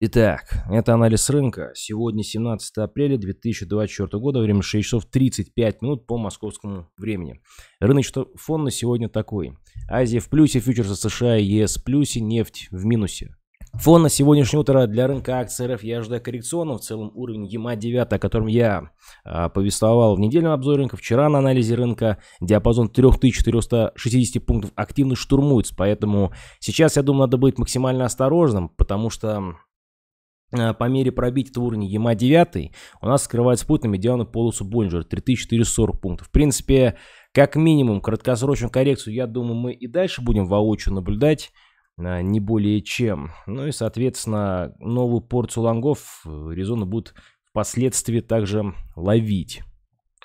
Итак, это анализ рынка. Сегодня 17 апреля 2024 года, время 6 часов 35 минут по московскому времени. Рыночный фон на сегодня такой. Азия в плюсе, фьючерсы США и ЕС в плюсе, нефть в минусе. Фон на сегодняшнее утро для рынка акций РФ я ожидаю коррекционного. В целом уровень ЕМА-9, о котором я а, повествовал в недельном обзоре рынка, вчера на анализе рынка, диапазон 3460 пунктов активно штурмуется. Поэтому сейчас, я думаю, надо быть максимально осторожным, потому что Э, по мере пробить этого уровня Яма 9 у нас скрывает спутно медиану полосу Бонжер 3440 пунктов. В принципе, как минимум, краткосрочную коррекцию, я думаю, мы и дальше будем воочию наблюдать, э, не более чем. Ну и, соответственно, новую порцию лонгов э, резоны будут впоследствии также ловить.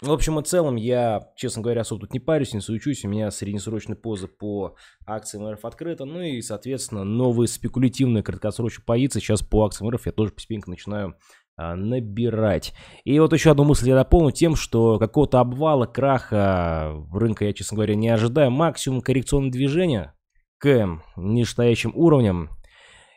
В общем и целом, я, честно говоря, особо тут не парюсь, не суечусь. У меня среднесрочная поза по акциям РФ открыта. Ну и, соответственно, новые спекулятивные краткосрочные позиции сейчас по акциям РФ я тоже постепенно начинаю а, набирать. И вот еще одну мысль я дополню тем, что какого-то обвала, краха в рынка я, честно говоря, не ожидаю. Максимум коррекционного движения к нижестоящим уровням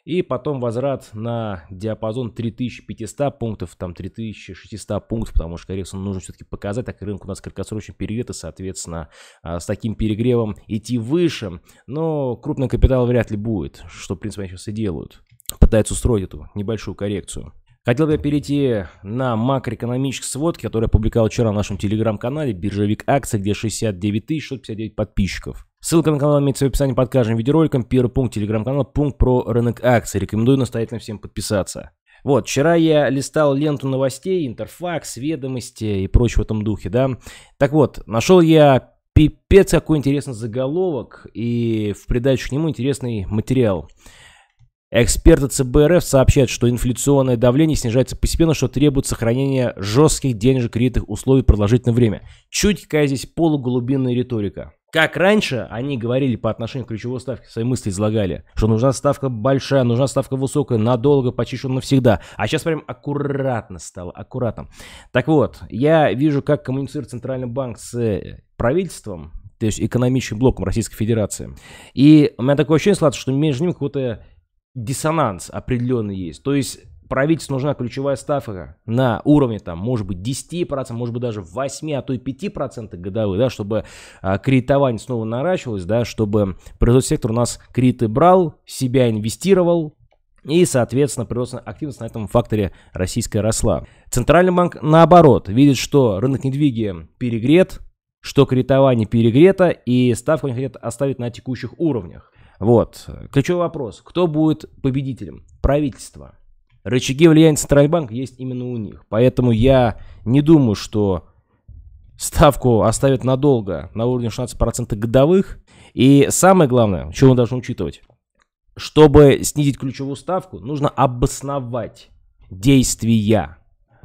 и потом возврат на диапазон 3500 пунктов, там 3600 пунктов, потому что коррекцию нужно все-таки показать, так как рынок у нас краткосрочно перегрет, и, соответственно, а, с таким перегревом идти выше. Но крупный капитал вряд ли будет, что, в принципе, они сейчас и делают. Пытаются устроить эту небольшую коррекцию. Хотел бы я перейти на макроэкономические сводки, которые я публиковал вчера на нашем телеграм-канале «Биржевик акций», где 69 659 подписчиков. Ссылка на канал имеется в описании под каждым видеороликом. Первый пункт телеграм-канал, пункт про рынок акций. Рекомендую настоятельно всем подписаться. Вот, вчера я листал ленту новостей, Интерфакс, Ведомости и прочее в этом духе, да. Так вот, нашел я пипец какой интересный заголовок и в придачу к нему интересный материал. Эксперты ЦБ РФ сообщают, что инфляционное давление снижается постепенно, что требует сохранения жестких денежно-кредитных условий продолжительное время. Чуть какая здесь полуглубинная риторика. Как раньше они говорили по отношению к ключевой ставке, свои мысли излагали, что нужна ставка большая, нужна ставка высокая, надолго, почти что навсегда. А сейчас прям аккуратно стало, аккуратно. Так вот, я вижу, как коммуницирует Центральный банк с э, правительством, то есть экономическим блоком Российской Федерации. И у меня такое ощущение складывается, что между ним какой-то диссонанс определенный есть. То есть правительству нужна ключевая ставка на уровне, там, может быть, 10%, может быть, даже 8%, а то и 5% годовых, да, чтобы а, кредитование снова наращивалось, да, чтобы производственный сектор у нас кредиты брал, себя инвестировал, и, соответственно, приростная активность на этом факторе российская росла. Центральный банк, наоборот, видит, что рынок недвиги перегрет, что кредитование перегрето, и ставку они хотят оставить на текущих уровнях. Вот. Ключевой вопрос. Кто будет победителем? Правительство рычаги влияния Центрального банка есть именно у них. Поэтому я не думаю, что ставку оставят надолго на уровне 16% годовых. И самое главное, что мы должны учитывать, чтобы снизить ключевую ставку, нужно обосновать действия.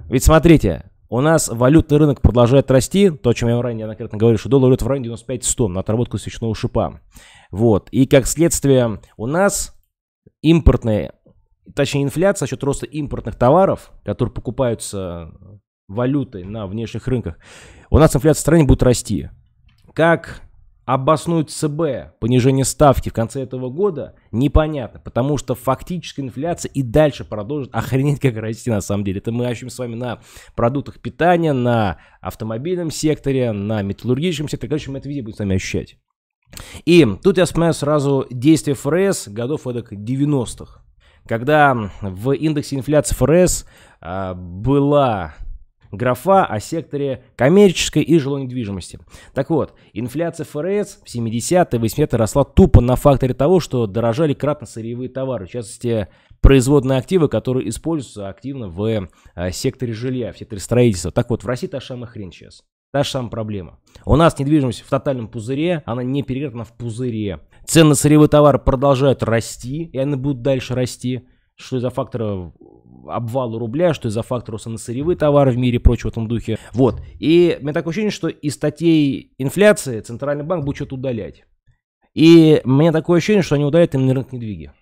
Ведь смотрите, у нас валютный рынок продолжает расти, то, о чем я ранее неоднократно говорил, что доллар идет в районе 95-100 на отработку свечного шипа. Вот. И как следствие у нас импортные точнее инфляция за счет роста импортных товаров, которые покупаются э, валютой на внешних рынках, у нас инфляция в стране будет расти. Как обоснует ЦБ понижение ставки в конце этого года, непонятно, потому что фактически инфляция и дальше продолжит охренеть как расти на самом деле. Это мы ощущаем с вами на продуктах питания, на автомобильном секторе, на металлургическом секторе. Короче, мы это везде будем с вами ощущать. И тут я вспоминаю сразу действия ФРС годов эдак 90-х когда в индексе инфляции ФРС э, а, была графа о секторе коммерческой и жилой недвижимости. Так вот, инфляция ФРС в 70-е, 80-е росла тупо на факторе того, что дорожали кратно сырьевые товары, в частности, производные активы, которые используются активно в а, секторе жилья, в секторе строительства. Так вот, в России та же самая хрень сейчас. Та же самая проблема. У нас недвижимость в тотальном пузыре, она не перегрета, в пузыре. Цены на сырьевой товар продолжают расти, и они будут дальше расти. Что из-за фактора обвала рубля, что из-за фактора роста на сырьевые товары в мире и прочего в этом духе. Вот. И у меня такое ощущение, что из статей инфляции Центральный банк будет что-то удалять. И у меня такое ощущение, что они удаляют именно рынок недвижимости.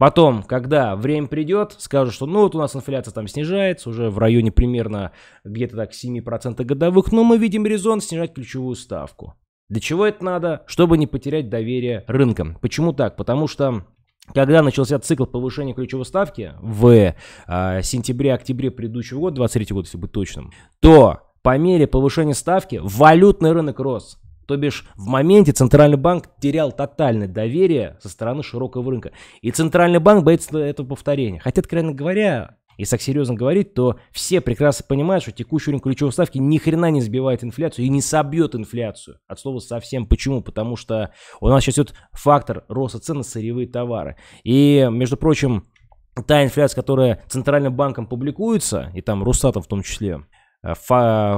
Потом, когда время придет, скажут, что ну вот у нас инфляция там снижается, уже в районе примерно где-то так 7% годовых, но мы видим резон снижать ключевую ставку. Для чего это надо? Чтобы не потерять доверие рынкам. Почему так? Потому что когда начался цикл повышения ключевой ставки в э, сентябре-октябре предыдущего года, 23 года, если быть точным, то по мере повышения ставки валютный рынок рос. То бишь в моменте Центральный банк терял тотальное доверие со стороны широкого рынка. И Центральный банк боится этого повторения. Хотя, откровенно говоря, если так серьезно говорить, то все прекрасно понимают, что текущий уровень ключевой ставки ни хрена не сбивает инфляцию и не собьет инфляцию. От слова совсем. Почему? Потому что у нас сейчас идет фактор роста цен на сырьевые товары. И, между прочим, та инфляция, которая Центральным банком публикуется, и там Русатом в том числе, Э,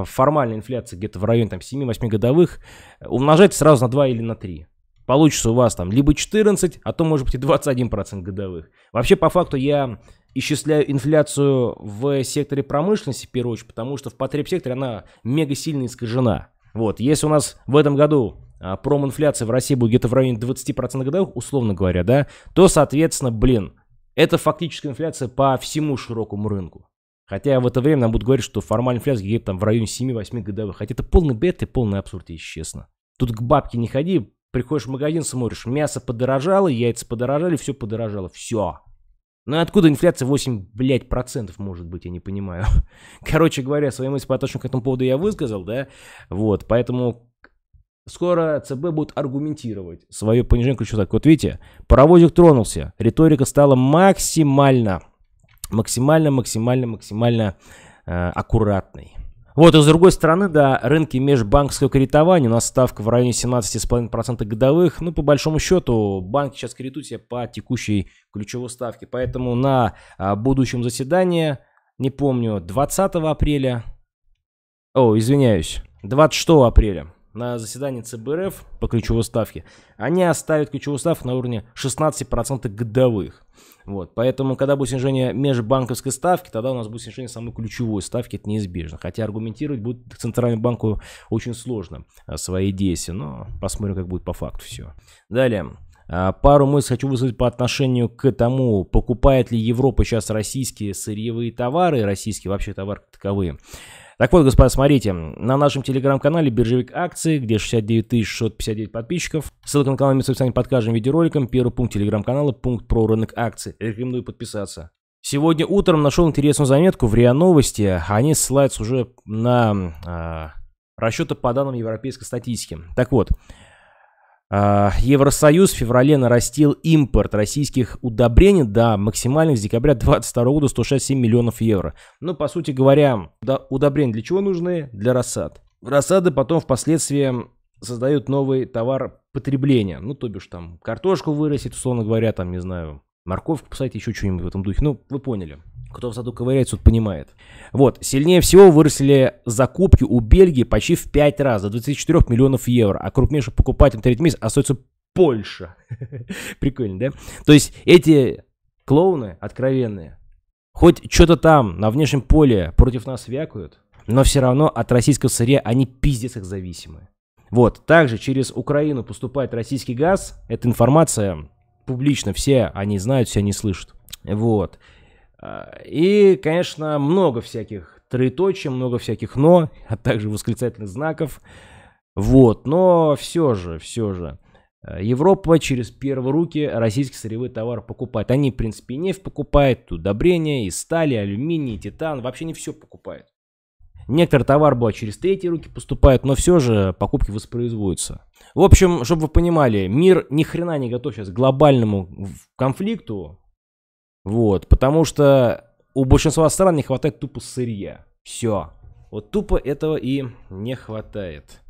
формальная инфляция где-то в районе там 7-8 годовых, э, умножайте сразу на 2 или на 3. Получится у вас там либо 14, а то может быть и 21% годовых. Вообще по факту я исчисляю инфляцию в секторе промышленности в первую очередь, потому что в потреб секторе она мега сильно искажена. Вот, если у нас в этом году а, проминфляция в России будет где-то в районе 20% годовых, условно говоря, да, то, соответственно, блин, это фактически инфляция по всему широкому рынку. Хотя в это время нам будут говорить, что формальный инфляция где-то там в районе 7-8 годовых. Хотя это полный бед и полный абсурд, если честно. Тут к бабке не ходи, приходишь в магазин, смотришь, мясо подорожало, яйца подорожали, все подорожало. Все. Ну и откуда инфляция 8, блядь, процентов может быть, я не понимаю. Короче говоря, свои мысли по отношению к этому поводу я высказал, да? Вот, поэтому Скоро ЦБ будет аргументировать свое понижение ключа. Так Вот видите, паровозик тронулся, риторика стала максимально максимально, максимально, максимально э, аккуратной. Вот, и с другой стороны, да, рынки межбанковского кредитования, у нас ставка в районе 17,5% годовых, ну, по большому счету, банки сейчас кредитуют себе по текущей ключевой ставке, поэтому на а, будущем заседании, не помню, 20 апреля, о, извиняюсь, 26 апреля, на заседании ЦБРФ по ключевой ставке, они оставят ключевую ставку на уровне 16% годовых. Вот. Поэтому, когда будет снижение межбанковской ставки, тогда у нас будет снижение самой ключевой ставки, это неизбежно. Хотя аргументировать будет Центральному банку очень сложно а, свои действия, но посмотрим, как будет по факту все. Далее. А, пару мыслей хочу высказать по отношению к тому, покупает ли Европа сейчас российские сырьевые товары, российские вообще товары таковые. Так вот, господа, смотрите, на нашем телеграм-канале «Биржевик акции», где 69 659 подписчиков. Ссылка на канал имеется в описании под каждым видеороликом. Первый пункт телеграм-канала, пункт про рынок акций. Рекомендую подписаться. Сегодня утром нашел интересную заметку в РИА Новости. Они ссылаются уже на э, расчеты по данным европейской статистики. Так вот, а, Евросоюз в феврале нарастил импорт российских удобрений до максимальных с декабря 2022 года 167 миллионов евро. Ну, по сути говоря, удобрения для чего нужны? Для рассад. Рассады потом впоследствии создают новый товар потребления. Ну, то бишь там картошку вырастет, условно говоря, там, не знаю, морковку посадить, еще что-нибудь в этом духе. Ну, вы поняли. Кто в саду ковыряет, тот понимает. Вот, сильнее всего выросли закупки у Бельгии почти в 5 раз, до 24 миллионов евро. А крупнейшим покупателем третий месяц остается Польша. Прикольно, да? То есть эти клоуны откровенные, хоть что-то там на внешнем поле против нас вякают, но все равно от российского сырья они пиздец их зависимы. Вот, также через Украину поступает российский газ. Эта информация публично, все они знают, все они слышат. Вот. А, и, конечно, много всяких троеточий, много всяких «но», а также восклицательных знаков. Вот, но все же, все же. А, Европа через первые руки российский сырьевой товар покупает. Они, в принципе, и нефть покупают, удобрения, и стали, и алюминий, и титан. Вообще не все покупают. Некоторый товар, был через третьи руки поступает, но все же покупки воспроизводятся. В общем, чтобы вы понимали, мир ни хрена не готов сейчас к глобальному конфликту, вот, потому что у большинства стран не хватает тупо сырья. Все. Вот тупо этого и не хватает.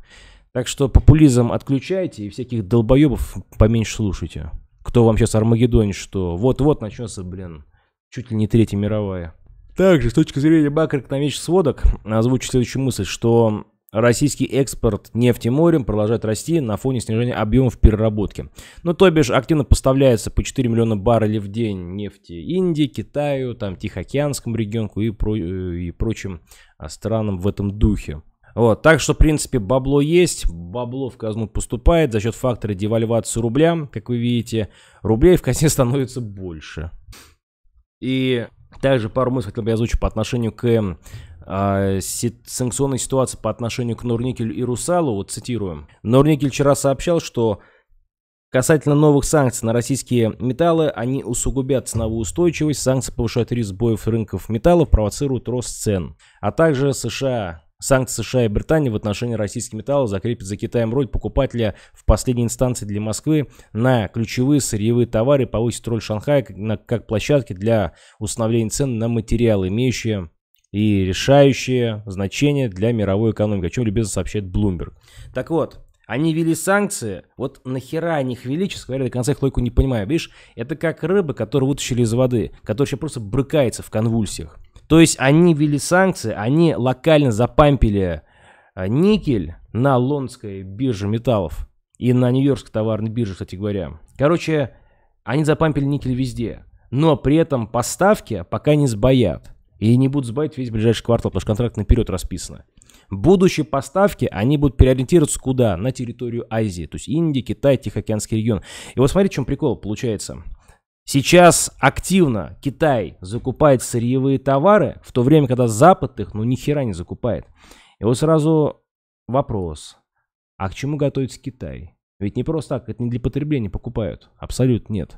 Так что популизм отключайте и всяких долбоебов поменьше слушайте. Кто вам сейчас Армагеддонит, что вот-вот начнется, блин, чуть ли не третья мировая. Также, с точки зрения макроэкономических сводок, озвучу следующую мысль, что российский экспорт нефти морем продолжает расти на фоне снижения объемов переработки. Ну, то бишь, активно поставляется по 4 миллиона баррелей в день нефти Индии, Китаю, там, Тихоокеанскому регионку и, про, э, и прочим а, странам в этом духе. Вот, так что, в принципе, бабло есть, бабло в казну поступает за счет фактора девальвации рубля, как вы видите, рублей в казне становится больше. И также пару мыслей хотел бы я озвучить по отношению к эм, а, санкционной ситуации по отношению к Норникель и Русалу, вот цитируем. Норникель вчера сообщал, что касательно новых санкций на российские металлы, они усугубят ценовую устойчивость, санкции повышают риск сбоев рынков металлов, провоцируют рост цен. А также США Санкции США и Британии в отношении российских металлов закрепят за Китаем роль покупателя в последней инстанции для Москвы на ключевые сырьевые товары повысит роль Шанхая как, как площадки для установления цен на материалы, имеющие и решающее значение для мировой экономики, о чем любезно сообщает Bloomberg. Так вот, они ввели санкции, вот нахера они их вели, честно говоря, до конца их логику не понимаю. Видишь, это как рыба, которую вытащили из воды, которая еще просто брыкается в конвульсиях. То есть они ввели санкции, они локально запампили э, никель на лондонской бирже металлов и на нью-йоркской товарной бирже, кстати говоря. Короче, они запампили никель везде, но при этом поставки пока не сбоят. И не будут сбавить весь ближайший квартал, потому что контракт наперед расписано. Будущие поставки, они будут переориентироваться куда? На территорию Азии, то есть Индия, Китай, Тихоокеанский регион. И вот смотрите, в чем прикол получается. Сейчас активно Китай закупает сырьевые товары, в то время, когда Запад их, ну, нихера не закупает. И вот сразу вопрос, а к чему готовится Китай? Ведь не просто так, это не для потребления покупают. Абсолютно нет.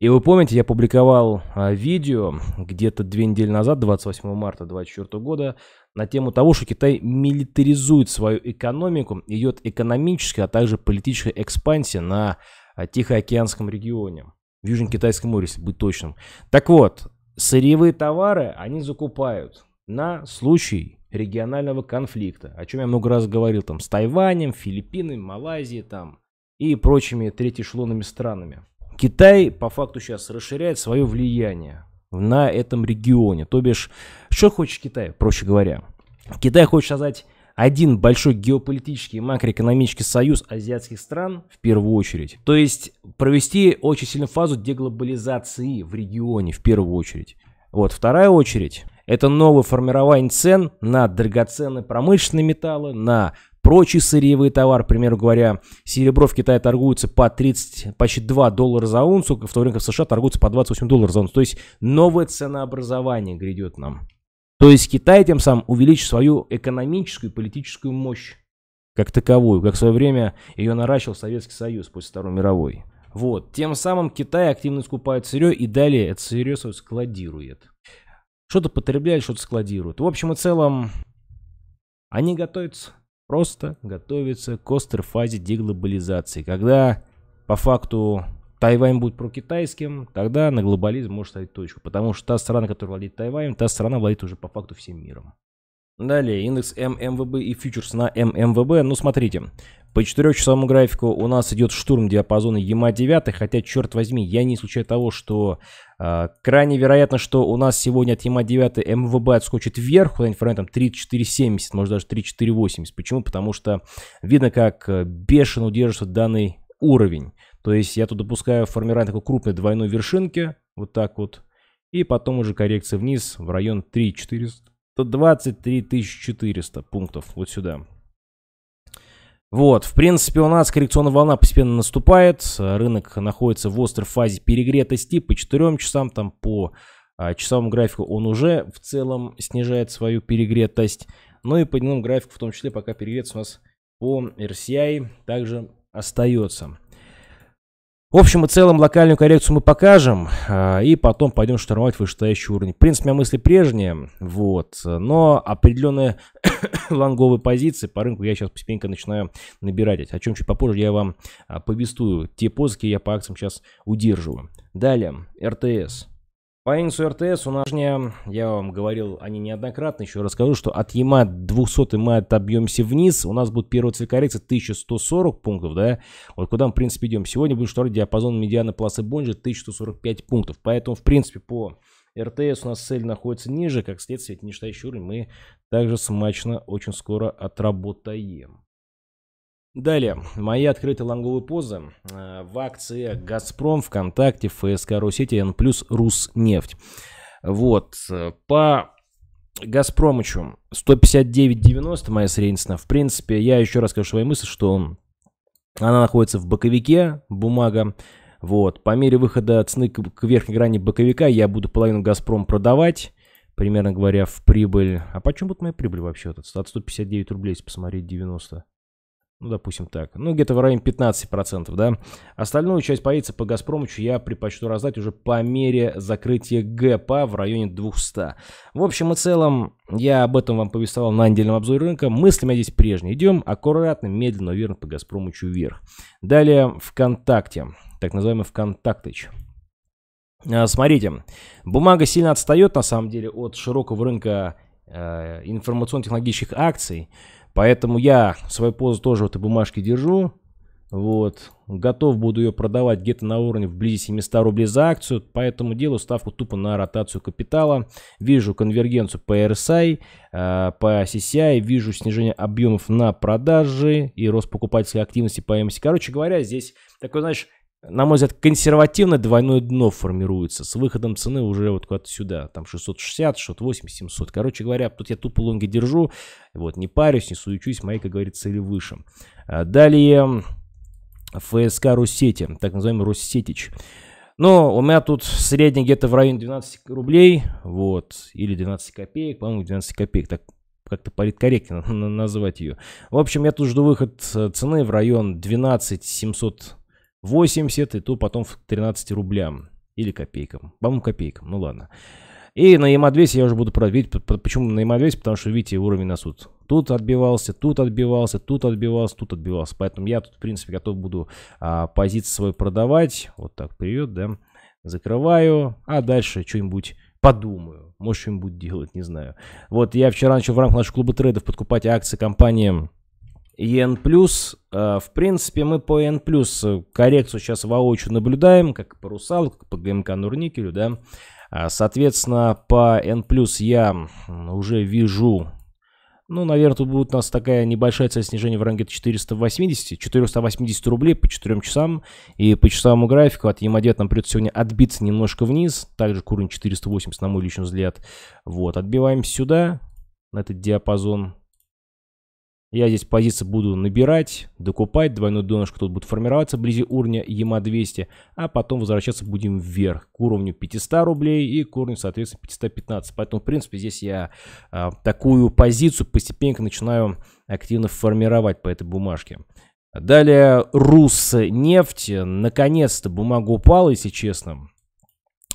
И вы помните, я публиковал а, видео где-то две недели назад, 28 марта 2024 года, на тему того, что Китай милитаризует свою экономику, идет экономическая, а также политическая экспансия на а, Тихоокеанском регионе. В Южно-Китайском море, если быть точным. Так вот, сырьевые товары они закупают на случай регионального конфликта, о чем я много раз говорил, там, с Тайванем, Филиппинами, Малайзией, там, и прочими третьешелонными странами. Китай, по факту, сейчас расширяет свое влияние на этом регионе. То бишь, что хочет Китай, проще говоря? Китай хочет создать один большой геополитический макроэкономический союз азиатских стран в первую очередь. То есть провести очень сильную фазу деглобализации в регионе в первую очередь. Вот вторая очередь – это новое формирование цен на драгоценные промышленные металлы, на прочие сырьевые товары, к примеру говоря, серебро в Китае торгуется по 30, почти 2 доллара за унцию, в то время как в США торгуется по 28 долларов за унцию. То есть новое ценообразование грядет нам. То есть Китай тем самым увеличит свою экономическую и политическую мощь как таковую, как в свое время ее наращивал Советский Союз после Второй мировой. Вот. Тем самым Китай активно скупает сырье и далее это сырье складирует. Что-то потребляет, что-то складирует. В общем и целом, они готовятся, просто готовятся к острой фазе деглобализации, когда по факту Тайвань будет про китайским, тогда на глобализм может ставить точку. Потому что та страна, которая владеет Тайванем, та страна владеет уже по факту всем миром. Далее, индекс ММВБ и фьючерс на ММВБ. Ну, смотрите, по четырехчасовому графику у нас идет штурм диапазона ЕМА 9, хотя, черт возьми, я не исключаю того, что э, крайне вероятно, что у нас сегодня от ЕМА 9 МВБ отскочит вверх, куда-нибудь в районе там 34,70, может даже 34,80. Почему? Потому что видно, как э, бешено удерживается данный уровень. То есть я тут допускаю формирование такой крупной двойной вершинки, вот так вот, и потом уже коррекция вниз в район 3400. 23 400 пунктов вот сюда. Вот, в принципе, у нас коррекционная волна постепенно наступает. Рынок находится в острой фазе перегретости по 4 часам, там по а, часовому графику он уже в целом снижает свою перегретость. Ну и по дневному графику в том числе пока перегрет у нас по RCI также остается. В общем и целом, локальную коррекцию мы покажем, э, и потом пойдем штурмовать вышестоящий уровень. В принципе, моя мысль прежняя, вот, но определенные лонговые позиции по рынку я сейчас постепенно начинаю набирать. О чем чуть попозже я вам а, повестую. Те позыки я по акциям сейчас удерживаю. Далее, РТС. По индексу РТС у нас же, я вам говорил они неоднократно, еще расскажу, что от ЕМА 200 мы отобьемся вниз, у нас будет первая цель коррекции 1140 пунктов, да, вот куда мы, в принципе, идем. Сегодня будет второй диапазон медианы Пласа Бонжа 1145 пунктов, поэтому, в принципе, по РТС у нас цель находится ниже, как следствие, это нижестоящий уровень мы также смачно очень скоро отработаем. Далее, мои открытые лонговые позы э, в акции «Газпром», «ВКонтакте», «ФСК», Русети, «Н+», «Руснефть». Вот, э, по «Газпромычу» 159.90 моя средняя В принципе, я еще раз скажу свои мысли, что она находится в боковике, бумага. Вот, по мере выхода цены к верхней грани боковика я буду половину «Газпром» продавать примерно говоря, в прибыль. А почему будет моя прибыль вообще? От 159 рублей, если посмотреть 90 ну, допустим так, ну, где-то в районе 15%, да. Остальную часть поица по «Газпромычу» я предпочту раздать уже по мере закрытия гэпа в районе 200. В общем и целом, я об этом вам повествовал на недельном обзоре рынка. Мысли у меня здесь прежние. Идем аккуратно, медленно, верно по «Газпромычу» вверх. Далее ВКонтакте, так называемый «ВКонтактыч». А, смотрите, бумага сильно отстает на самом деле от широкого рынка э, информационно-технологических акций. Поэтому я свою позу тоже в этой бумажке держу. Вот. Готов буду ее продавать где-то на уровне вблизи 700 рублей за акцию. Поэтому делаю ставку тупо на ротацию капитала. Вижу конвергенцию по RSI, э, по CCI. Вижу снижение объемов на продажи и рост покупательской активности по MC. Короче говоря, здесь такой, знаешь, на мой взгляд, консервативное двойное дно формируется с выходом цены уже вот куда-то сюда, там 660, 680, 700. Короче говоря, тут я тупо лонги держу, вот, не парюсь, не суючусь, мои, как говорится, или выше. А, далее ФСК Руссети, так называемый Руссетич. Но ну, у меня тут средний где-то в районе 12 рублей, вот, или 12 копеек, по-моему, 12 копеек, так как-то политкорректно назвать ее. В общем, я тут жду выход э, цены в район 12 700 80, и то потом в 13 рублям. Или копейкам. По-моему, копейкам. Ну ладно. И на Ямадвесе я уже буду продавать. Почему на Ямадвесе? Потому что, видите, уровень на суд. Тут отбивался, тут отбивался, тут отбивался, тут отбивался. Поэтому я тут, в принципе, готов буду а, позицию свою продавать. Вот так, привет, да. Закрываю. А дальше что-нибудь подумаю. Может, что-нибудь делать, не знаю. Вот я вчера начал в рамках нашего клуба трейдов подкупать акции компании EN+, э, в принципе, мы по EN+, э, коррекцию сейчас воочию наблюдаем, как по Русалу, как по ГМК Нурникелю, да. А, соответственно, по N+, я уже вижу, ну, наверное, тут будет у нас такая небольшая цель снижения в ранге 480, 480 рублей по 4 часам, и по часовому графику от Ямадет нам придется сегодня отбиться немножко вниз, также уровень 480, на мой личный взгляд. Вот, отбиваем сюда, на этот диапазон, я здесь позиции буду набирать, докупать, двойной донышко тут будет формироваться вблизи уровня ЕМА-200, а потом возвращаться будем вверх, к уровню 500 рублей и к уровню, соответственно, 515. Поэтому, в принципе, здесь я а, такую позицию постепенно начинаю активно формировать по этой бумажке. Далее Руснефть. Наконец-то бумага упала, если честно.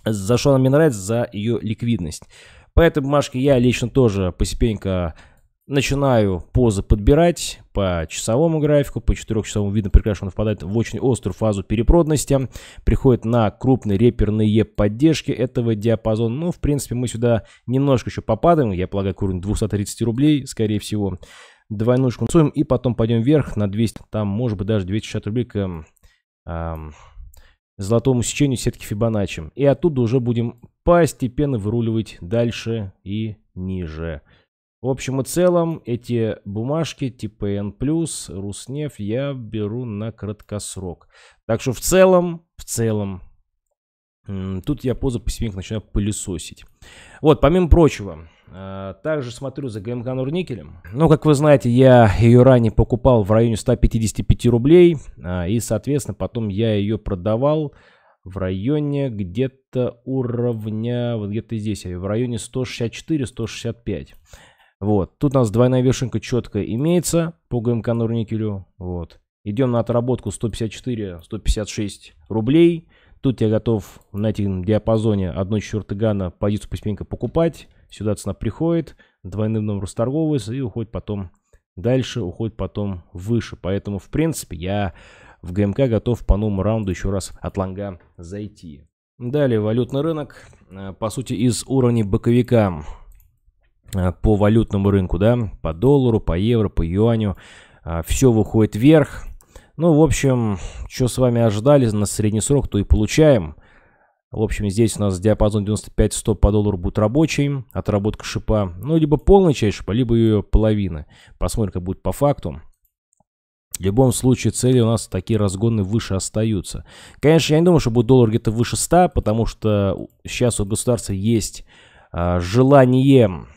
За что она мне нравится? За ее ликвидность. По этой бумажке я лично тоже постепенно Начинаю позы подбирать по часовому графику, по четырехчасовому видно прекрасно, он впадает в очень острую фазу перепродности приходит на крупные реперные поддержки этого диапазона. Ну, в принципе, мы сюда немножко еще попадаем, я полагаю, к уровню 230 рублей, скорее всего. Двойнушку нацуем и потом пойдем вверх на 200, там может быть даже 260 рублей к эм, золотому сечению сетки Фибоначчи. И оттуда уже будем постепенно выруливать дальше и ниже. В общем и целом, эти бумажки типа N+, Руснеф я беру на краткосрок. Так что в целом, в целом, тут я поза по себе начинаю пылесосить. Вот, помимо прочего, а, также смотрю за ГМК Нурникелем. Ну, как вы знаете, я ее ранее покупал в районе 155 рублей. А, и, соответственно, потом я ее продавал в районе где-то уровня, вот где-то здесь, в районе 164-165. Вот. Тут у нас двойная вешенка четко имеется по ГМК Норникелю. Вот. Идем на отработку 154-156 рублей. Тут я готов на этом диапазоне одной 1 гана позицию постепенно покупать. Сюда цена приходит, двойным номером расторговывается и уходит потом дальше, уходит потом выше. Поэтому, в принципе, я в ГМК готов по новому раунду еще раз от ланга зайти. Далее валютный рынок, э, по сути, из уровня боковика Э, по валютному рынку, да, по доллару, по евро, по юаню, а, все выходит вверх. Ну, в общем, что с вами ожидали на средний срок, то и получаем. В общем, здесь у нас диапазон 95-100 по доллару будет рабочий, отработка шипа. Ну, либо полная часть шипа, либо ее половина. Посмотрим, как будет по факту. В любом случае цели у нас такие разгоны выше остаются. Конечно, я не думаю, что будет доллар где-то выше 100, потому что сейчас у государства есть э, желание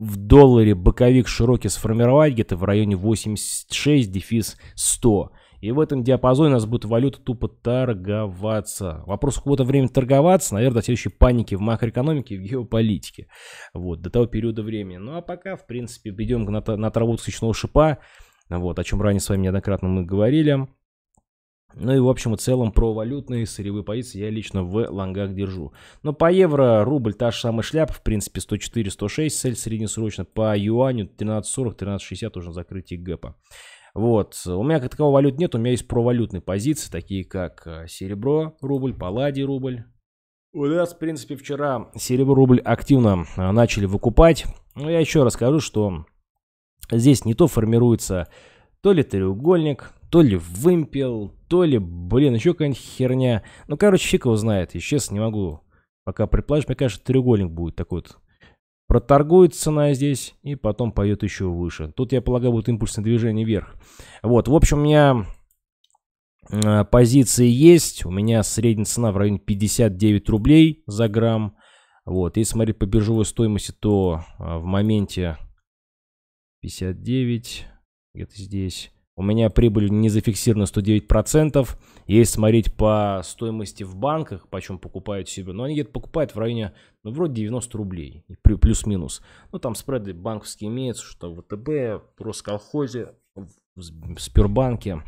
в долларе боковик широкий сформировать где-то в районе 86 дефис 100. И в этом диапазоне у нас будет валюта тупо торговаться. Вопрос, какого-то время торговаться, наверное, до следующей паники в макроэкономике и в геополитике. Вот, до того периода времени. Ну, а пока, в принципе, идем на, на отработку свечного шипа. Вот, о чем ранее с вами неоднократно мы говорили. Ну и в общем и целом про валютные сырьевые позиции я лично в лонгах держу. Но по евро рубль та же самая шляпа, в принципе 104-106, цель среднесрочно. По юаню 13.40-13.60 уже закрытие гэпа. Вот, у меня как такового валют нет, у меня есть провалютные позиции, такие как э, серебро, рубль, палладий, рубль. У нас, в принципе, вчера серебро, рубль активно э, начали выкупать. Но я еще расскажу, что здесь не то формируется то ли треугольник, то ли вымпел, то ли, блин, еще какая-нибудь херня. Ну, короче, фиг его знает, и честно не могу. Пока приплачешь, мне кажется, треугольник будет такой вот. Проторгует цена здесь, и потом пойдет еще выше. Тут, я полагаю, будет импульсное движение вверх. Вот, в общем, у меня а, позиции есть. У меня средняя цена в районе 59 рублей за грамм. Вот, если смотреть по биржевой стоимости, то а, в моменте 59 где-то здесь. У меня прибыль не зафиксирована 109%. Если смотреть по стоимости в банках, почем покупают себе, но ну, они где-то покупают в районе, ну, вроде 90 рублей, плюс-минус. Ну, там спреды банковские имеются, что в ВТБ, в Росколхозе, в Сбербанке.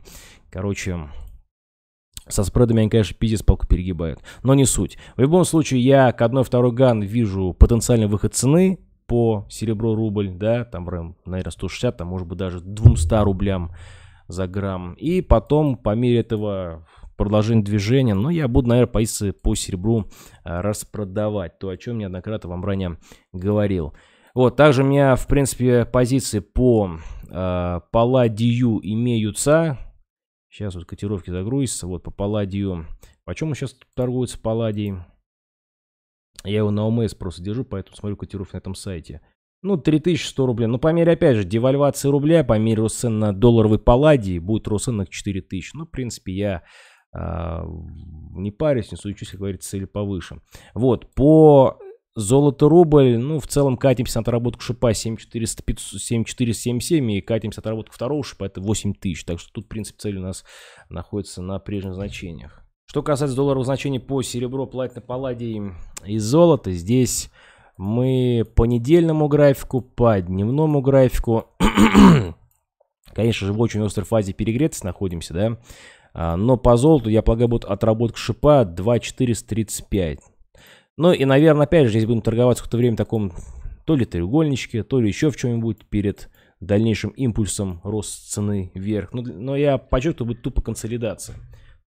Короче, со спредами они, конечно, пиздец палку перегибают. Но не суть. В любом случае, я к одной-второй ган вижу потенциальный выход цены по серебро-рубль, да, там, наверное, 160, там, может быть, даже 200 рублям за грамм. И потом, по мере этого продолжение движения, но ну, я буду, наверное, позиции по серебру э, распродавать, то, о чем неоднократно вам ранее говорил. Вот, также у меня, в принципе, позиции по э, палладию имеются. Сейчас вот котировки загрузятся. Вот по палладию. Почему сейчас торгуется палладий? Я его на ОМС просто держу, поэтому смотрю котировки на этом сайте. Ну, 3100 рублей. Ну, по мере, опять же, девальвации рубля, по мере рост цен на долларовой палладии, будет рост цен на 4000. Ну, в принципе, я э, не парюсь, не суючусь, как говорится, или повыше. Вот, по золото рубль, ну, в целом катимся на отработку шипа 7477 и катимся на отработку второго шипа, это 8000. Так что тут, в принципе, цель у нас находится на прежних значениях. Что касается долларовых значений по серебро, платина, палладии и золото, здесь мы по недельному графику, по дневному графику. Конечно же, в очень острой фазе перегретости находимся, да. А, но по золоту, я полагаю, будет отработка шипа 2,435. Ну и, наверное, опять же, здесь будем торговаться какое-то время в таком то ли треугольничке, то ли еще в чем-нибудь перед дальнейшим импульсом рост цены вверх. Но, ну, но я подчеркиваю, будет тупо консолидация.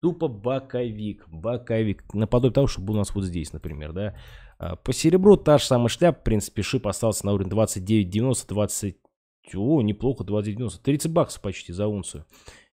Тупо боковик, боковик. Наподобие того, что был у нас вот здесь, например, да. А, по серебру та же самая шляпа, в принципе, шип остался на уровне 29,90, 20... О, неплохо, 29,90. 30 баксов почти за унцию.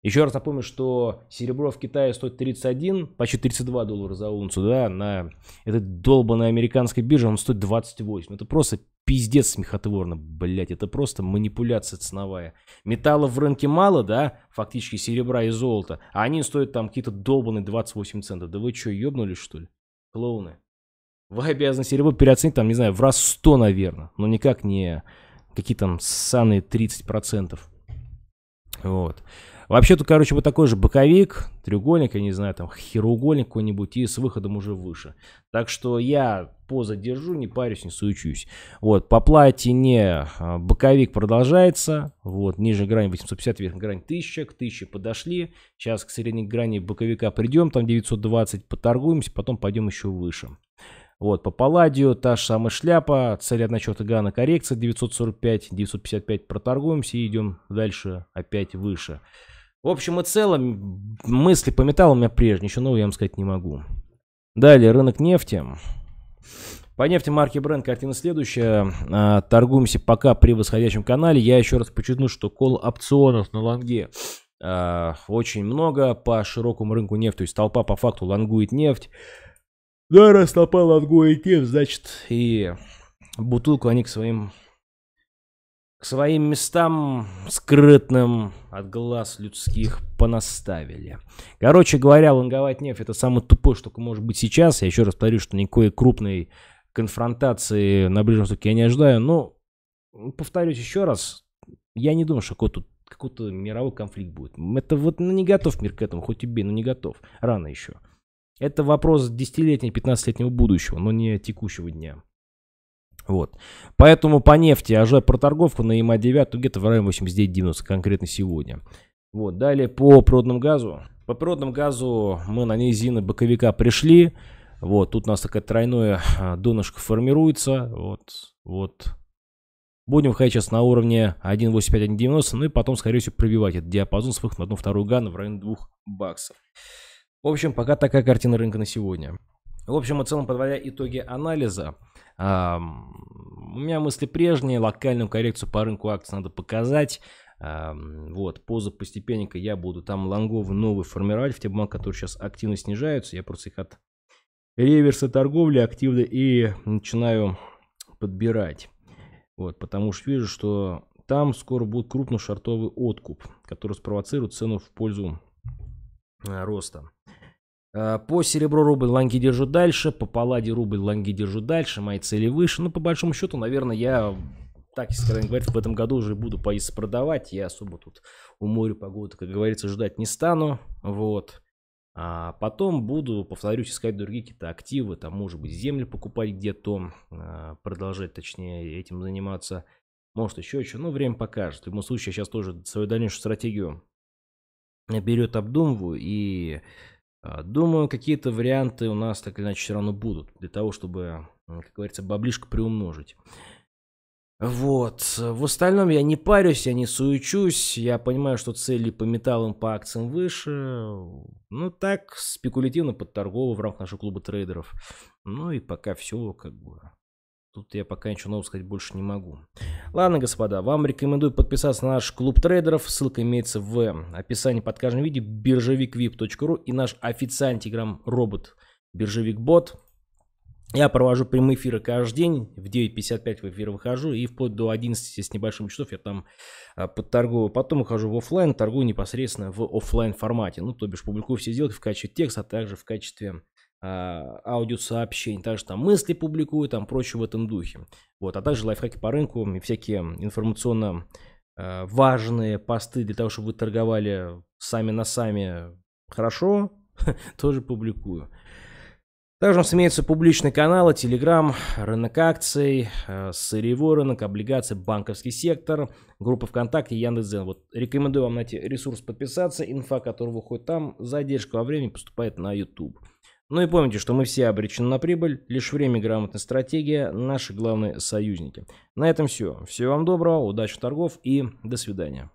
Еще раз напомню, что серебро в Китае стоит 31, почти 32 доллара за унцию, да, на этот долбанной американской бирже он стоит 28. Это просто пиздец смехотворно, блядь, это просто манипуляция ценовая. Металлов в рынке мало, да, фактически серебра и золота, а они стоят там какие-то долбанные 28 центов. Да вы что, ебнулись что ли? Клоуны. Вы обязаны серебро переоценить там, не знаю, в раз 100, наверное, но никак не какие там ссаные 30%. Вот вообще тут, короче, вот такой же боковик, треугольник, я не знаю, там, хероугольник какой-нибудь, и с выходом уже выше. Так что я поза держу, не парюсь, не суечусь. Вот, по платине а, боковик продолжается, вот, ниже грань 850, верхняя грань 1000, к 1000 подошли. Сейчас к средней грани боковика придем, там 920, поторгуемся, потом пойдем еще выше. Вот, по Палладию та же самая шляпа, цель одна черта Гана коррекция 945, 955 проторгуемся и идем дальше опять выше. В общем и целом, мысли по металлу у меня прежние, еще новые я вам сказать не могу. Далее, рынок нефти. По нефти марки бренд картина следующая. А, торгуемся пока при восходящем канале. Я еще раз подчеркну, что кол опционов на лонге а, очень много по широкому рынку нефти. То есть толпа по факту лонгует нефть. Да, раз толпа лонгует нефть, значит и бутылку они к своим к своим местам скрытным от глаз людских понаставили. Короче говоря, лонговать нефть это самое тупое, что может быть сейчас. Я еще раз повторю, что никакой крупной конфронтации на Ближнем сроке я не ожидаю. Но, повторюсь еще раз, я не думаю, что какой-то, какой-то мировой конфликт будет. Это вот ну, не готов мир к этому, хоть и бей, но не готов. Рано еще. Это вопрос десятилетнего, пятнадцатилетнего будущего, но не текущего дня. Вот. Поэтому по нефти уже про торговку на ИМА-9 где-то в районе 89-90 конкретно сегодня. Вот. Далее по природному газу. По природному газу мы на низины боковика пришли. Вот. Тут у нас такая тройное а, донышко формируется. Вот. Вот. Будем выходить сейчас на уровне 1.85-1.90, ну и потом, скорее всего, пробивать этот диапазон с выходом на одну вторую гану в районе 2 баксов. В общем, пока такая картина рынка на сегодня. В общем и целом, подводя итоги анализа, у меня мысли прежние, локальную коррекцию по рынку акций надо показать. вот, поза постепенненько я буду там лонгов новый формировать в те бумаги, которые сейчас активно снижаются. Я просто их от реверса торговли активно и начинаю подбирать. Вот, потому что вижу, что там скоро будет крупно шартовый откуп, который спровоцирует цену в пользу э, роста. Э, по серебру рубль лонги держу дальше, по паладе рубль лонги держу дальше, мои цели выше. Ну, по большому счету, наверное, я, так если откровенно говорить, в этом году уже буду пояс продавать. Я особо тут у моря погоды, как говорится, ждать не стану. Вот. А потом буду, повторюсь, искать другие какие-то активы, там, может быть, земли покупать где-то, э, продолжать, точнее, этим заниматься. Может, еще что, ну, время покажет. В любом случае, я сейчас тоже свою дальнейшую стратегию берет, обдумываю и а, думаю, какие-то варианты у нас так или иначе все равно будут, для того, чтобы, как говорится, баблишко приумножить. Вот. В остальном я не парюсь, я не суючусь, Я понимаю, что цели по металлам, по акциям выше. Ну, так, спекулятивно под торгову в рамках нашего клуба трейдеров. Ну и пока все как бы Тут я пока ничего нового сказать больше не могу. Ладно, господа, вам рекомендую подписаться на наш клуб трейдеров. Ссылка имеется в описании под каждым видео биржевиквип.ру и наш официальный телеграм-робот биржевикбот. Я провожу прямые эфиры каждый день. В 9.55 в эфир выхожу и вплоть до 11 с небольшим часов я там а, подторгую. Потом ухожу в офлайн, торгую непосредственно в офлайн формате. Ну, то бишь, публикую все сделки в качестве текста, а также в качестве а, аудиосообщений, также там мысли публикую, там прочее в этом духе. Вот, а также лайфхаки по рынку и всякие информационно а, важные посты для того, чтобы вы торговали сами на сами хорошо, тоже публикую. Также у нас имеются публичные каналы, телеграм, рынок акций, а, сырьевой рынок, облигации, банковский сектор, группа ВКонтакте, Яндекс.Дзен. Вот рекомендую вам найти ресурс подписаться, инфа, которая выходит там, задержка во времени поступает на YouTube. Ну и помните, что мы все обречены на прибыль, лишь время грамотная стратегия – наши главные союзники. На этом все. Всего вам доброго, удачи торгов и до свидания.